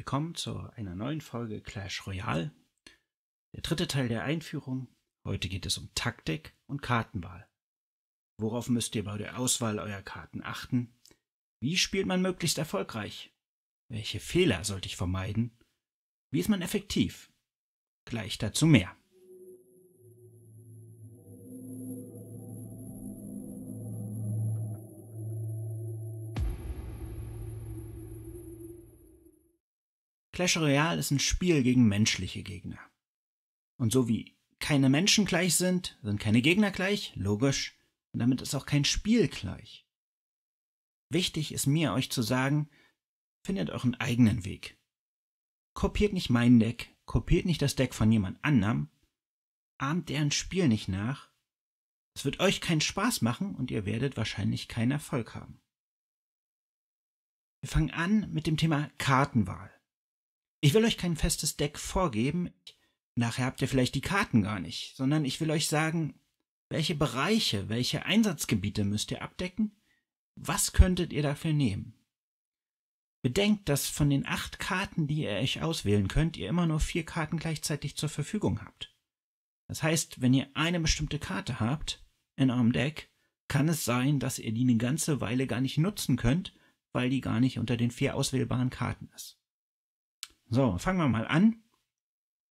Willkommen zu einer neuen Folge Clash Royale. Der dritte Teil der Einführung. Heute geht es um Taktik und Kartenwahl. Worauf müsst ihr bei der Auswahl eurer Karten achten? Wie spielt man möglichst erfolgreich? Welche Fehler sollte ich vermeiden? Wie ist man effektiv? Gleich dazu mehr. Clash Royale ist ein Spiel gegen menschliche Gegner. Und so wie keine Menschen gleich sind, sind keine Gegner gleich, logisch, und damit ist auch kein Spiel gleich. Wichtig ist mir euch zu sagen, findet euren eigenen Weg. Kopiert nicht mein Deck, kopiert nicht das Deck von jemand anderem, ahmt deren Spiel nicht nach, es wird euch keinen Spaß machen und ihr werdet wahrscheinlich keinen Erfolg haben. Wir fangen an mit dem Thema Kartenwahl ich will euch kein festes Deck vorgeben. Nachher habt ihr vielleicht die Karten gar nicht, sondern ich will euch sagen, welche Bereiche, welche Einsatzgebiete müsst ihr abdecken? Was könntet ihr dafür nehmen? Bedenkt, dass von den acht Karten, die ihr euch auswählen könnt, ihr immer nur vier Karten gleichzeitig zur Verfügung habt. Das heißt, wenn ihr eine bestimmte Karte habt in eurem Deck, kann es sein, dass ihr die eine ganze Weile gar nicht nutzen könnt, weil die gar nicht unter den vier auswählbaren Karten ist. So, fangen wir mal an.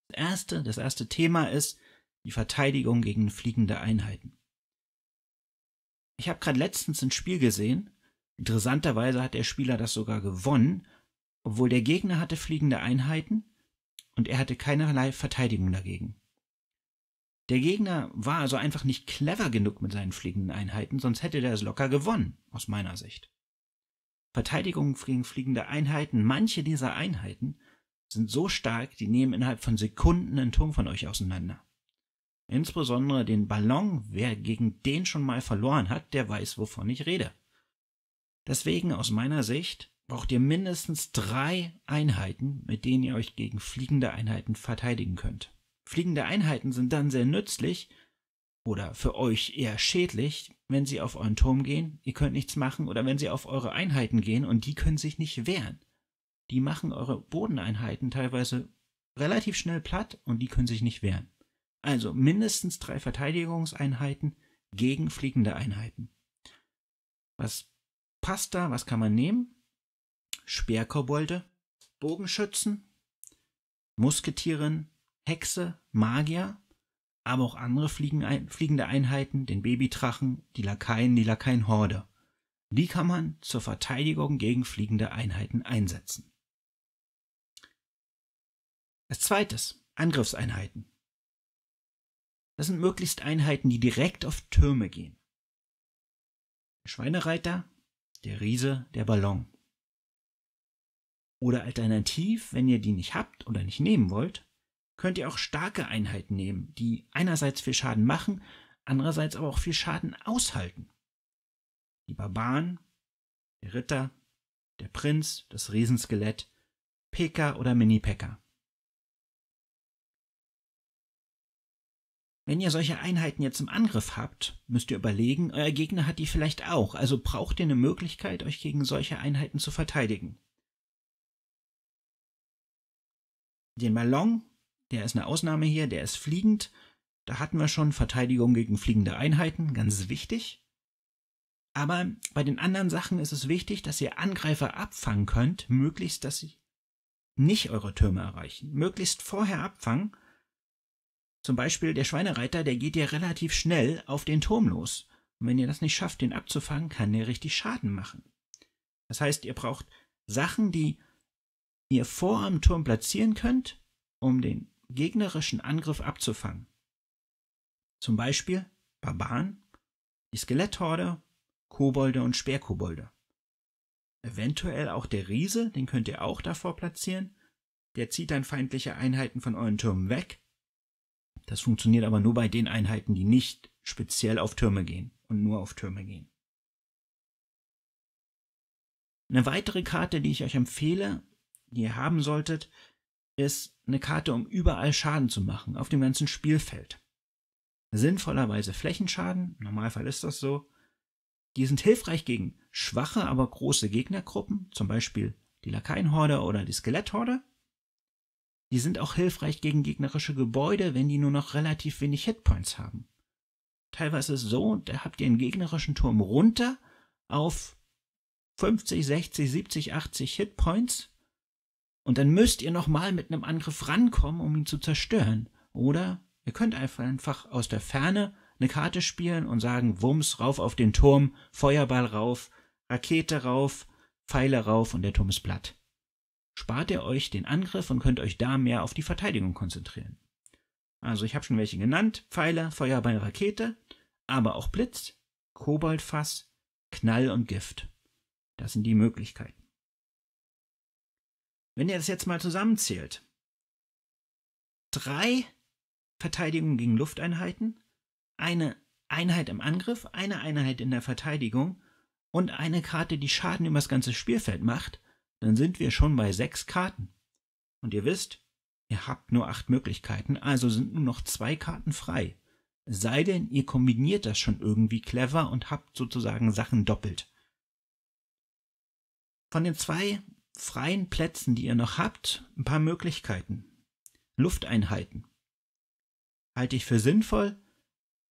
Das erste, das erste Thema ist die Verteidigung gegen fliegende Einheiten. Ich habe gerade letztens ein Spiel gesehen. Interessanterweise hat der Spieler das sogar gewonnen, obwohl der Gegner hatte fliegende Einheiten und er hatte keinerlei Verteidigung dagegen. Der Gegner war also einfach nicht clever genug mit seinen fliegenden Einheiten, sonst hätte er es locker gewonnen, aus meiner Sicht. Verteidigung gegen fliegende Einheiten, manche dieser Einheiten sind so stark, die nehmen innerhalb von Sekunden einen Turm von euch auseinander. Insbesondere den Ballon, wer gegen den schon mal verloren hat, der weiß, wovon ich rede. Deswegen aus meiner Sicht braucht ihr mindestens drei Einheiten, mit denen ihr euch gegen fliegende Einheiten verteidigen könnt. Fliegende Einheiten sind dann sehr nützlich oder für euch eher schädlich, wenn sie auf euren Turm gehen, ihr könnt nichts machen oder wenn sie auf eure Einheiten gehen und die können sich nicht wehren die machen eure Bodeneinheiten teilweise relativ schnell platt und die können sich nicht wehren. Also mindestens drei Verteidigungseinheiten gegen fliegende Einheiten. Was passt da? Was kann man nehmen? Speerkobolde, Bogenschützen, Musketieren, Hexe, Magier, aber auch andere fliegende Einheiten, den Babydrachen, die Lakaien, die Lakaienhorde. Die kann man zur Verteidigung gegen fliegende Einheiten einsetzen. Als zweites Angriffseinheiten. Das sind möglichst Einheiten, die direkt auf Türme gehen. Der Schweinereiter, der Riese, der Ballon. Oder alternativ, wenn ihr die nicht habt oder nicht nehmen wollt, könnt ihr auch starke Einheiten nehmen, die einerseits viel Schaden machen, andererseits aber auch viel Schaden aushalten. Die Barbaren, der Ritter, der Prinz, das Riesenskelett, Pekka oder Mini-Pekka. Wenn ihr solche Einheiten jetzt im Angriff habt, müsst ihr überlegen, euer Gegner hat die vielleicht auch, also braucht ihr eine Möglichkeit, euch gegen solche Einheiten zu verteidigen. Den Malong, der ist eine Ausnahme hier, der ist fliegend. Da hatten wir schon Verteidigung gegen fliegende Einheiten, ganz wichtig. Aber bei den anderen Sachen ist es wichtig, dass ihr Angreifer abfangen könnt, möglichst, dass sie nicht eure Türme erreichen. Möglichst vorher abfangen zum Beispiel der Schweinereiter, der geht ja relativ schnell auf den Turm los. Und wenn ihr das nicht schafft, den abzufangen, kann der richtig Schaden machen. Das heißt, ihr braucht Sachen, die ihr vor am Turm platzieren könnt, um den gegnerischen Angriff abzufangen. Zum Beispiel Barbaren, die Skeletthorde, Kobolde und Speerkobolde. Eventuell auch der Riese, den könnt ihr auch davor platzieren. Der zieht dann feindliche Einheiten von euren Türmen weg das funktioniert aber nur bei den Einheiten, die nicht speziell auf Türme gehen und nur auf Türme gehen. Eine weitere Karte, die ich euch empfehle, die ihr haben solltet, ist eine Karte, um überall Schaden zu machen, auf dem ganzen Spielfeld. Sinnvollerweise Flächenschaden, im Normalfall ist das so. Die sind hilfreich gegen schwache, aber große Gegnergruppen, zum Beispiel die Lakaienhorde oder die Skeletthorde. Die sind auch hilfreich gegen gegnerische Gebäude, wenn die nur noch relativ wenig Hitpoints haben. Teilweise ist es so, da habt ihr einen gegnerischen Turm runter auf 50, 60, 70, 80 Hitpoints und dann müsst ihr nochmal mit einem Angriff rankommen, um ihn zu zerstören. Oder ihr könnt einfach aus der Ferne eine Karte spielen und sagen, Wumms, rauf auf den Turm, Feuerball rauf, Rakete rauf, Pfeile rauf und der Turm ist platt spart ihr euch den Angriff und könnt euch da mehr auf die Verteidigung konzentrieren. Also ich habe schon welche genannt. Pfeile, Feuerball, Rakete, aber auch Blitz, Koboldfass, Knall und Gift. Das sind die Möglichkeiten. Wenn ihr das jetzt mal zusammenzählt. Drei Verteidigungen gegen Lufteinheiten, eine Einheit im Angriff, eine Einheit in der Verteidigung und eine Karte, die Schaden übers ganze Spielfeld macht, dann sind wir schon bei sechs Karten. Und ihr wisst, ihr habt nur acht Möglichkeiten, also sind nur noch zwei Karten frei. Sei denn, ihr kombiniert das schon irgendwie clever und habt sozusagen Sachen doppelt. Von den zwei freien Plätzen, die ihr noch habt, ein paar Möglichkeiten. Lufteinheiten. Halte ich für sinnvoll.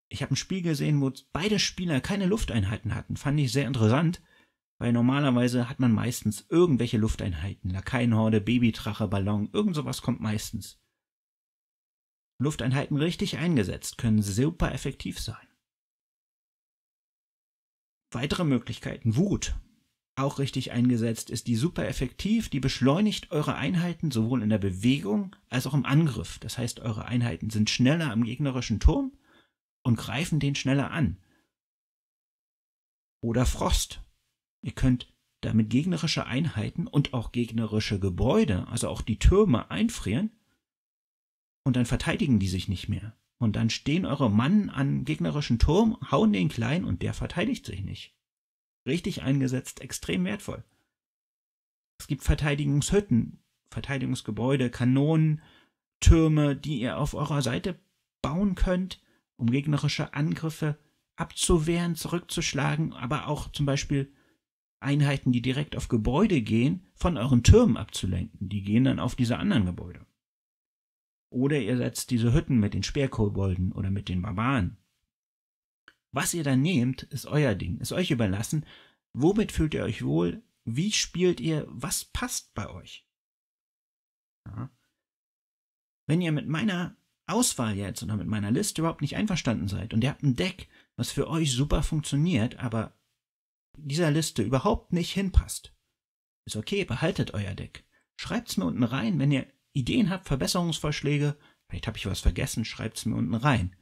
Ich habe ein Spiel gesehen, wo beide Spieler keine Lufteinheiten hatten. Fand ich sehr interessant. Weil normalerweise hat man meistens irgendwelche Lufteinheiten, Lakaienhorde, Babytrache, Ballon, irgend sowas kommt meistens. Lufteinheiten richtig eingesetzt können super effektiv sein. Weitere Möglichkeiten, Wut. Auch richtig eingesetzt ist die super effektiv, die beschleunigt eure Einheiten sowohl in der Bewegung als auch im Angriff. Das heißt, eure Einheiten sind schneller am gegnerischen Turm und greifen den schneller an. Oder Frost. Ihr könnt damit gegnerische Einheiten und auch gegnerische Gebäude, also auch die Türme, einfrieren und dann verteidigen die sich nicht mehr. Und dann stehen eure Mann an gegnerischen Turm, hauen den klein und der verteidigt sich nicht. Richtig eingesetzt, extrem wertvoll. Es gibt Verteidigungshütten, Verteidigungsgebäude, Kanonen, Türme, die ihr auf eurer Seite bauen könnt, um gegnerische Angriffe abzuwehren, zurückzuschlagen, aber auch zum Beispiel Einheiten, die direkt auf Gebäude gehen, von euren Türmen abzulenken. Die gehen dann auf diese anderen Gebäude. Oder ihr setzt diese Hütten mit den Speerkobolden oder mit den Barbaren. Was ihr dann nehmt, ist euer Ding, ist euch überlassen. Womit fühlt ihr euch wohl? Wie spielt ihr? Was passt bei euch? Ja. Wenn ihr mit meiner Auswahl jetzt oder mit meiner Liste überhaupt nicht einverstanden seid und ihr habt ein Deck, was für euch super funktioniert, aber dieser Liste überhaupt nicht hinpasst, ist okay, behaltet euer Deck. Schreibt's mir unten rein, wenn ihr Ideen habt, Verbesserungsvorschläge, vielleicht habe ich was vergessen, schreibt's mir unten rein.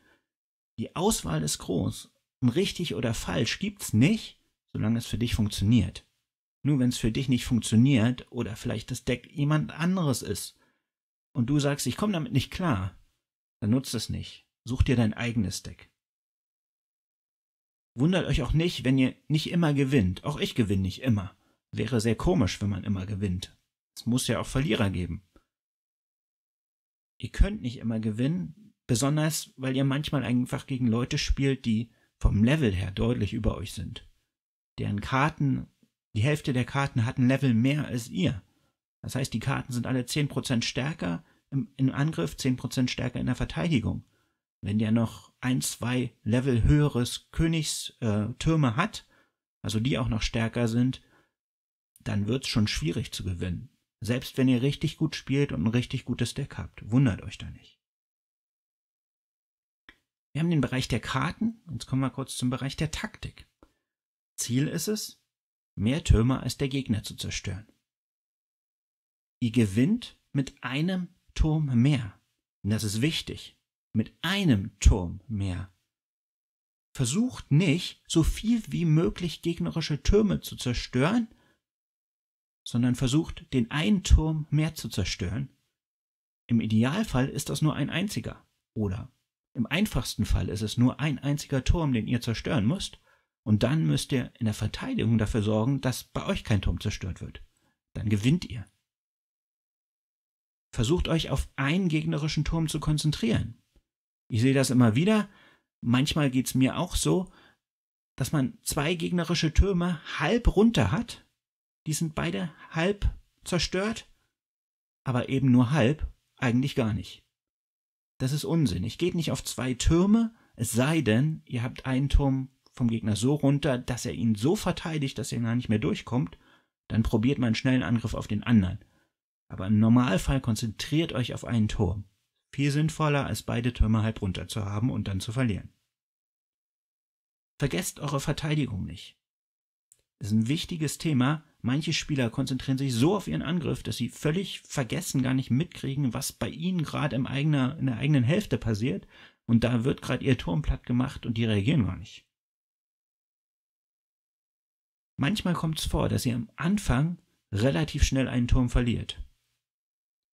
Die Auswahl ist groß und richtig oder falsch gibt's nicht, solange es für dich funktioniert. Nur wenn es für dich nicht funktioniert oder vielleicht das Deck jemand anderes ist und du sagst, ich komme damit nicht klar, dann nutzt es nicht. Such dir dein eigenes Deck. Wundert euch auch nicht, wenn ihr nicht immer gewinnt. Auch ich gewinne nicht immer. Wäre sehr komisch, wenn man immer gewinnt. Es muss ja auch Verlierer geben. Ihr könnt nicht immer gewinnen, besonders weil ihr manchmal einfach gegen Leute spielt, die vom Level her deutlich über euch sind. Deren Karten, die Hälfte der Karten hat ein Level mehr als ihr. Das heißt, die Karten sind alle 10% stärker im, im Angriff, 10% stärker in der Verteidigung wenn der noch ein, zwei Level höheres Königstürme äh, hat, also die auch noch stärker sind, dann wird es schon schwierig zu gewinnen. Selbst wenn ihr richtig gut spielt und ein richtig gutes Deck habt, wundert euch da nicht. Wir haben den Bereich der Karten, jetzt kommen wir kurz zum Bereich der Taktik. Ziel ist es, mehr Türme als der Gegner zu zerstören. Ihr gewinnt mit einem Turm mehr. Und das ist wichtig mit einem Turm mehr. Versucht nicht, so viel wie möglich gegnerische Türme zu zerstören, sondern versucht, den einen Turm mehr zu zerstören. Im Idealfall ist das nur ein einziger. Oder im einfachsten Fall ist es nur ein einziger Turm, den ihr zerstören müsst. Und dann müsst ihr in der Verteidigung dafür sorgen, dass bei euch kein Turm zerstört wird. Dann gewinnt ihr. Versucht euch auf einen gegnerischen Turm zu konzentrieren. Ich sehe das immer wieder. Manchmal geht es mir auch so, dass man zwei gegnerische Türme halb runter hat. Die sind beide halb zerstört, aber eben nur halb, eigentlich gar nicht. Das ist Unsinn. Ich gehe nicht auf zwei Türme, es sei denn, ihr habt einen Turm vom Gegner so runter, dass er ihn so verteidigt, dass er gar nicht mehr durchkommt, dann probiert man einen schnellen Angriff auf den anderen. Aber im Normalfall konzentriert euch auf einen Turm. Viel sinnvoller, als beide Türme halb runter zu haben und dann zu verlieren. Vergesst eure Verteidigung nicht. Das ist ein wichtiges Thema. Manche Spieler konzentrieren sich so auf ihren Angriff, dass sie völlig vergessen, gar nicht mitkriegen, was bei ihnen gerade in der eigenen Hälfte passiert. Und da wird gerade ihr Turm platt gemacht und die reagieren gar nicht. Manchmal kommt es vor, dass ihr am Anfang relativ schnell einen Turm verliert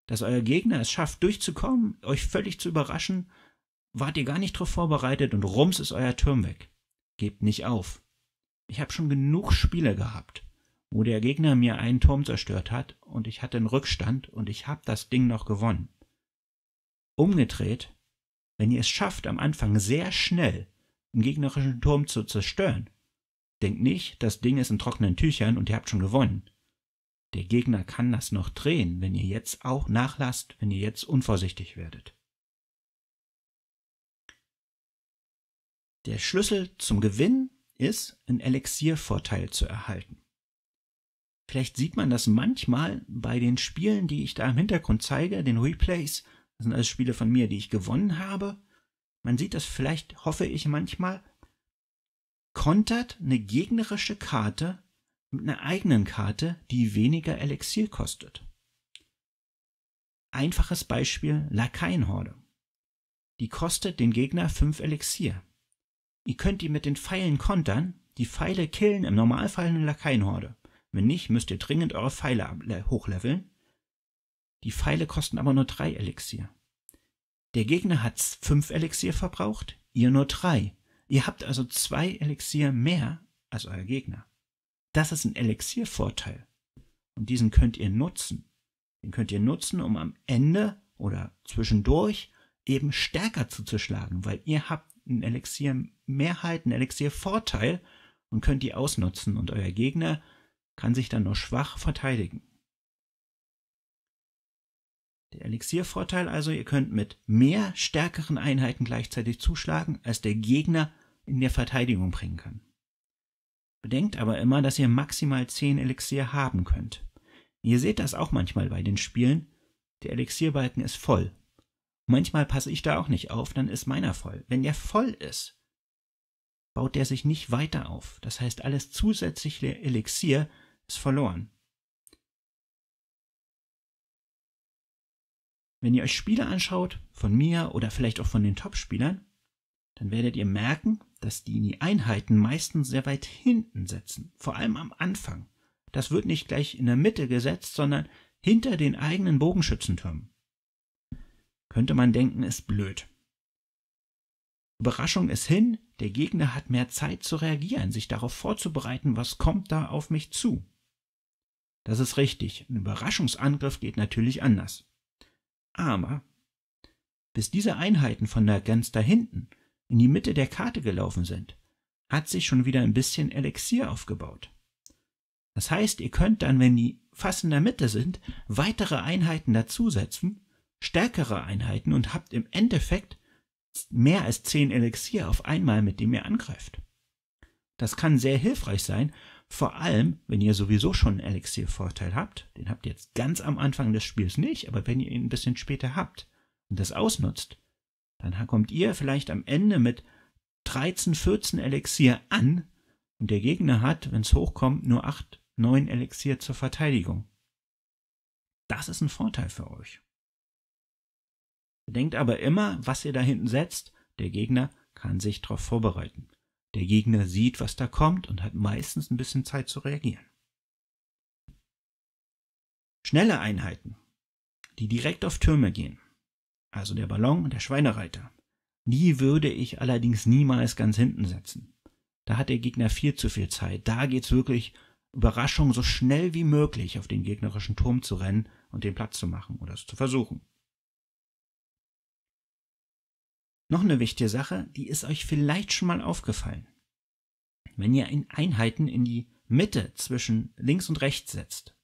dass euer Gegner es schafft, durchzukommen, euch völlig zu überraschen, wart ihr gar nicht drauf vorbereitet und rums ist euer Turm weg. Gebt nicht auf. Ich habe schon genug Spiele gehabt, wo der Gegner mir einen Turm zerstört hat und ich hatte einen Rückstand und ich habe das Ding noch gewonnen. Umgedreht, wenn ihr es schafft, am Anfang sehr schnell einen gegnerischen Turm zu zerstören, denkt nicht, das Ding ist in trockenen Tüchern und ihr habt schon gewonnen. Der Gegner kann das noch drehen, wenn ihr jetzt auch nachlasst, wenn ihr jetzt unvorsichtig werdet. Der Schlüssel zum Gewinn ist, einen Elixiervorteil zu erhalten. Vielleicht sieht man das manchmal bei den Spielen, die ich da im Hintergrund zeige, den Replays. Das sind alles Spiele von mir, die ich gewonnen habe. Man sieht das vielleicht, hoffe ich manchmal, kontert eine gegnerische Karte mit einer eigenen Karte, die weniger Elixier kostet. Einfaches Beispiel Lakaienhorde. Die kostet den Gegner 5 Elixier. Ihr könnt die mit den Pfeilen kontern, die Pfeile killen im Normalfall eine Lakaienhorde. Wenn nicht, müsst ihr dringend eure Pfeile hochleveln. Die Pfeile kosten aber nur 3 Elixier. Der Gegner hat 5 Elixier verbraucht, ihr nur 3. Ihr habt also 2 Elixier mehr als euer Gegner. Das ist ein Elixiervorteil. Und diesen könnt ihr nutzen. Den könnt ihr nutzen, um am Ende oder zwischendurch eben stärker zuzuschlagen, weil ihr habt einen Elixiermehrheit, einen Elixiervorteil vorteil und könnt die ausnutzen und euer Gegner kann sich dann nur schwach verteidigen. Der Elixiervorteil also, ihr könnt mit mehr stärkeren Einheiten gleichzeitig zuschlagen, als der Gegner in der Verteidigung bringen kann. Bedenkt aber immer, dass ihr maximal 10 Elixier haben könnt. Ihr seht das auch manchmal bei den Spielen. Der Elixierbalken ist voll. Manchmal passe ich da auch nicht auf, dann ist meiner voll. Wenn der voll ist, baut der sich nicht weiter auf. Das heißt, alles zusätzliche Elixier ist verloren. Wenn ihr euch Spiele anschaut, von mir oder vielleicht auch von den Top-Spielern, dann werdet ihr merken, dass die in die Einheiten meistens sehr weit hinten setzen, vor allem am Anfang. Das wird nicht gleich in der Mitte gesetzt, sondern hinter den eigenen Bogenschützentürmen. Könnte man denken, ist blöd. Überraschung ist hin, der Gegner hat mehr Zeit zu reagieren, sich darauf vorzubereiten, was kommt da auf mich zu. Das ist richtig, ein Überraschungsangriff geht natürlich anders. Aber bis diese Einheiten von der ganz da hinten in die Mitte der Karte gelaufen sind, hat sich schon wieder ein bisschen Elixier aufgebaut. Das heißt, ihr könnt dann, wenn die fast in der Mitte sind, weitere Einheiten dazusetzen, stärkere Einheiten und habt im Endeffekt mehr als 10 Elixier auf einmal, mit dem ihr angreift. Das kann sehr hilfreich sein, vor allem, wenn ihr sowieso schon einen Elixier-Vorteil habt. Den habt ihr jetzt ganz am Anfang des Spiels nicht, aber wenn ihr ihn ein bisschen später habt und das ausnutzt, dann kommt ihr vielleicht am Ende mit 13, 14 Elixier an und der Gegner hat, wenn es hochkommt, nur 8, 9 Elixier zur Verteidigung. Das ist ein Vorteil für euch. Bedenkt aber immer, was ihr da hinten setzt, der Gegner kann sich darauf vorbereiten. Der Gegner sieht, was da kommt und hat meistens ein bisschen Zeit zu reagieren. Schnelle Einheiten, die direkt auf Türme gehen, also der Ballon, der Schweinereiter. Die würde ich allerdings niemals ganz hinten setzen. Da hat der Gegner viel zu viel Zeit. Da geht's wirklich Überraschung, so schnell wie möglich auf den gegnerischen Turm zu rennen und den Platz zu machen oder es zu versuchen. Noch eine wichtige Sache, die ist euch vielleicht schon mal aufgefallen. Wenn ihr in Einheiten in die Mitte zwischen links und rechts setzt,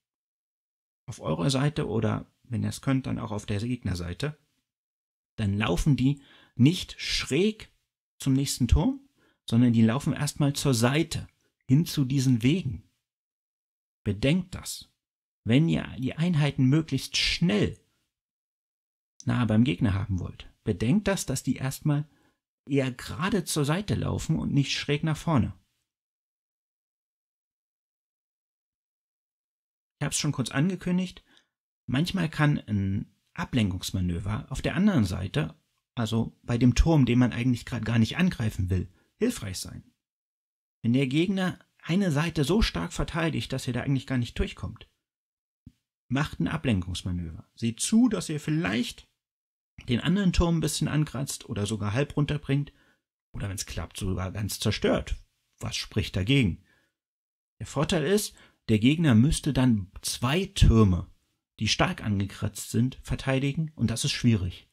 auf eurer Seite oder, wenn ihr es könnt, dann auch auf der Gegnerseite, dann laufen die nicht schräg zum nächsten Turm, sondern die laufen erstmal zur Seite, hin zu diesen Wegen. Bedenkt das. Wenn ihr die Einheiten möglichst schnell nahe beim Gegner haben wollt, bedenkt das, dass die erstmal eher gerade zur Seite laufen und nicht schräg nach vorne. Ich habe es schon kurz angekündigt, manchmal kann ein Ablenkungsmanöver auf der anderen Seite, also bei dem Turm, den man eigentlich gerade gar nicht angreifen will, hilfreich sein. Wenn der Gegner eine Seite so stark verteidigt, dass er da eigentlich gar nicht durchkommt, macht ein Ablenkungsmanöver. Seht zu, dass ihr vielleicht den anderen Turm ein bisschen ankratzt oder sogar halb runterbringt oder wenn es klappt, sogar ganz zerstört. Was spricht dagegen? Der Vorteil ist, der Gegner müsste dann zwei Türme die stark angekratzt sind, verteidigen und das ist schwierig.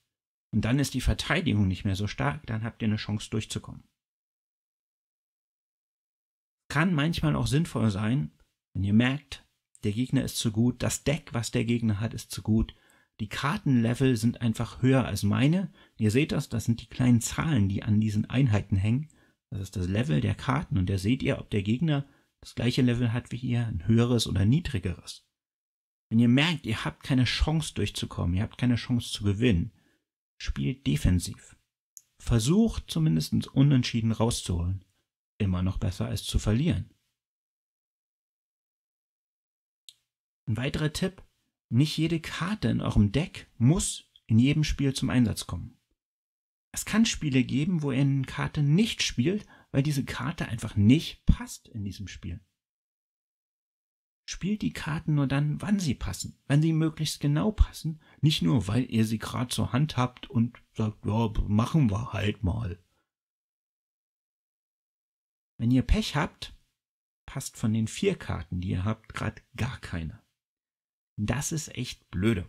Und dann ist die Verteidigung nicht mehr so stark, dann habt ihr eine Chance durchzukommen. Kann manchmal auch sinnvoll sein, wenn ihr merkt, der Gegner ist zu gut, das Deck, was der Gegner hat, ist zu gut, die Kartenlevel sind einfach höher als meine. Ihr seht das, das sind die kleinen Zahlen, die an diesen Einheiten hängen. Das ist das Level der Karten und da seht ihr, ob der Gegner das gleiche Level hat wie ihr, ein höheres oder niedrigeres. Wenn ihr merkt, ihr habt keine Chance durchzukommen, ihr habt keine Chance zu gewinnen, spielt defensiv. Versucht zumindest unentschieden rauszuholen. Immer noch besser als zu verlieren. Ein weiterer Tipp, nicht jede Karte in eurem Deck muss in jedem Spiel zum Einsatz kommen. Es kann Spiele geben, wo ihr eine Karte nicht spielt, weil diese Karte einfach nicht passt in diesem Spiel spielt die Karten nur dann, wann sie passen, wenn sie möglichst genau passen, nicht nur, weil ihr sie gerade zur Hand habt und sagt, ja, machen wir halt mal. Wenn ihr Pech habt, passt von den vier Karten, die ihr habt, gerade gar keine. Das ist echt blöde,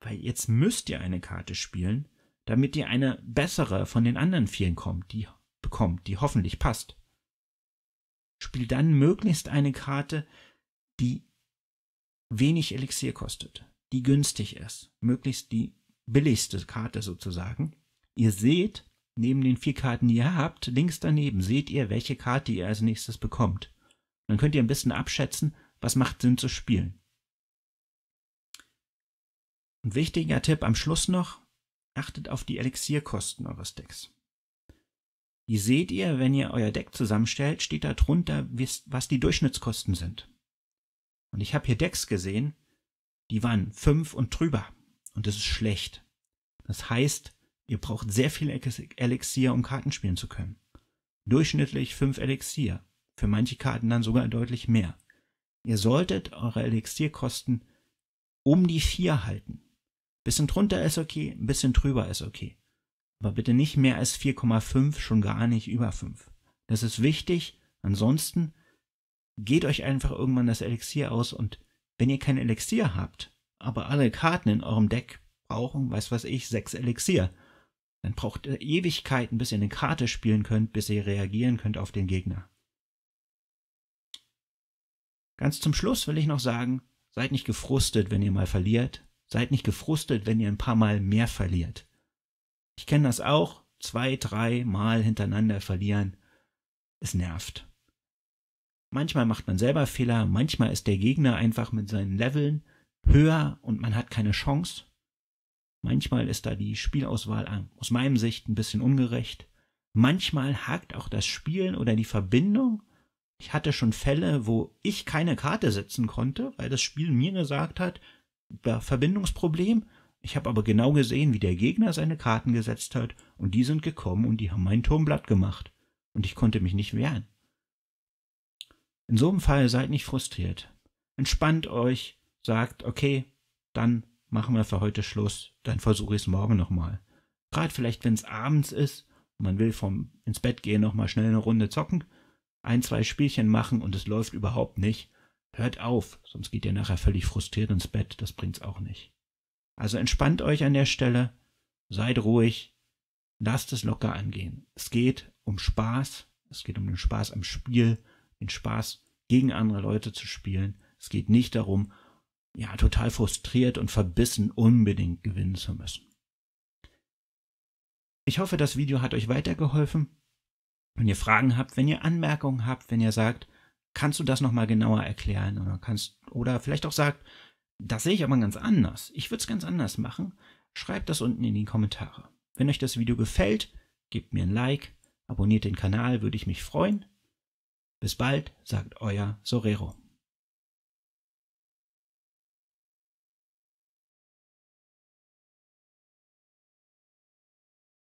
weil jetzt müsst ihr eine Karte spielen, damit ihr eine bessere von den anderen vielen kommt, die bekommt, die hoffentlich passt. Spiel dann möglichst eine Karte, die wenig Elixier kostet, die günstig ist, möglichst die billigste Karte sozusagen. Ihr seht, neben den vier Karten, die ihr habt, links daneben seht ihr, welche Karte ihr als nächstes bekommt. Dann könnt ihr ein bisschen abschätzen, was macht Sinn zu spielen. Ein wichtiger Tipp am Schluss noch, achtet auf die Elixierkosten eures Decks. Die seht ihr, wenn ihr euer Deck zusammenstellt, steht da drunter, was die Durchschnittskosten sind. Und ich habe hier Decks gesehen, die waren fünf und drüber. Und das ist schlecht. Das heißt, ihr braucht sehr viel Elixier, um Karten spielen zu können. Durchschnittlich fünf Elixier. Für manche Karten dann sogar deutlich mehr. Ihr solltet eure Elixierkosten um die vier halten. bisschen drunter ist okay, ein bisschen drüber ist okay. Aber bitte nicht mehr als 4,5, schon gar nicht über 5. Das ist wichtig. Ansonsten geht euch einfach irgendwann das Elixier aus und wenn ihr kein Elixier habt, aber alle Karten in eurem Deck brauchen, weiß was ich, sechs Elixier, dann braucht ihr Ewigkeiten, bis ihr eine Karte spielen könnt, bis ihr reagieren könnt auf den Gegner. Ganz zum Schluss will ich noch sagen, seid nicht gefrustet, wenn ihr mal verliert, seid nicht gefrustet, wenn ihr ein paar Mal mehr verliert. Ich kenne das auch, zwei, drei Mal hintereinander verlieren, es nervt. Manchmal macht man selber Fehler, manchmal ist der Gegner einfach mit seinen Leveln höher und man hat keine Chance. Manchmal ist da die Spielauswahl ah, aus meinem Sicht ein bisschen ungerecht. Manchmal hakt auch das Spielen oder die Verbindung. Ich hatte schon Fälle, wo ich keine Karte setzen konnte, weil das Spiel mir gesagt hat, Verbindungsproblem. Ich habe aber genau gesehen, wie der Gegner seine Karten gesetzt hat und die sind gekommen und die haben mein Turmblatt gemacht und ich konnte mich nicht wehren. In so einem Fall seid nicht frustriert. Entspannt euch, sagt, okay, dann machen wir für heute Schluss, dann versuche ich es morgen nochmal. Gerade vielleicht, wenn es abends ist und man will vom ins Bett gehen nochmal schnell eine Runde zocken, ein, zwei Spielchen machen und es läuft überhaupt nicht. Hört auf, sonst geht ihr nachher völlig frustriert ins Bett, das bringt es auch nicht. Also entspannt euch an der Stelle, seid ruhig, lasst es locker angehen. Es geht um Spaß, es geht um den Spaß am Spiel, den Spaß, gegen andere Leute zu spielen. Es geht nicht darum, ja, total frustriert und verbissen unbedingt gewinnen zu müssen. Ich hoffe, das Video hat euch weitergeholfen. Wenn ihr Fragen habt, wenn ihr Anmerkungen habt, wenn ihr sagt, kannst du das nochmal genauer erklären oder kannst, oder vielleicht auch sagt, das sehe ich aber ganz anders. Ich würde es ganz anders machen. Schreibt das unten in die Kommentare. Wenn euch das Video gefällt, gebt mir ein Like, abonniert den Kanal, würde ich mich freuen. Bis bald, sagt euer Sorero.